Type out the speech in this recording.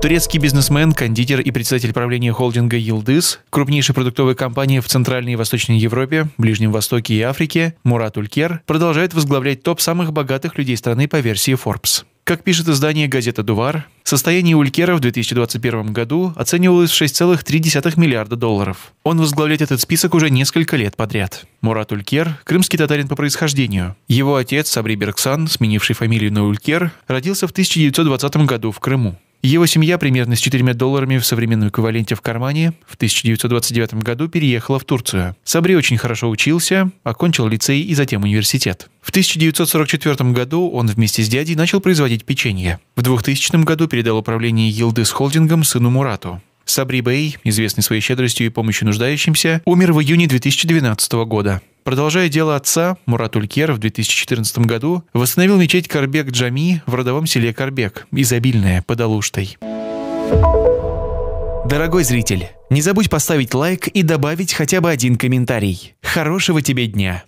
Турецкий бизнесмен, кондитер и председатель правления холдинга «Елдыз», крупнейшей продуктовой компании в Центральной и Восточной Европе, Ближнем Востоке и Африке, Мурат Улькер продолжает возглавлять топ самых богатых людей страны по версии Forbes. Как пишет издание «Газета Дувар», состояние Улькера в 2021 году оценивалось в 6,3 миллиарда долларов. Он возглавляет этот список уже несколько лет подряд. Мурат Улькер – крымский татарин по происхождению. Его отец Сабри Берксан, сменивший фамилию на Улькер, родился в 1920 году в Крыму. Его семья примерно с 4 долларами в современном эквиваленте в кармане в 1929 году переехала в Турцию. Сабри очень хорошо учился, окончил лицей и затем университет. В 1944 году он вместе с дядей начал производить печенье. В 2000 году передал управление Елдыс Холдингом сыну Мурату. Сабри Бэй, известный своей щедростью и помощью нуждающимся, умер в июне 2012 года. Продолжая дело отца, Мурат Улькер в 2014 году восстановил мечеть Карбек-Джами в родовом селе Карбек, изобильная, под Алуштой. Дорогой зритель, не забудь поставить лайк и добавить хотя бы один комментарий. Хорошего тебе дня!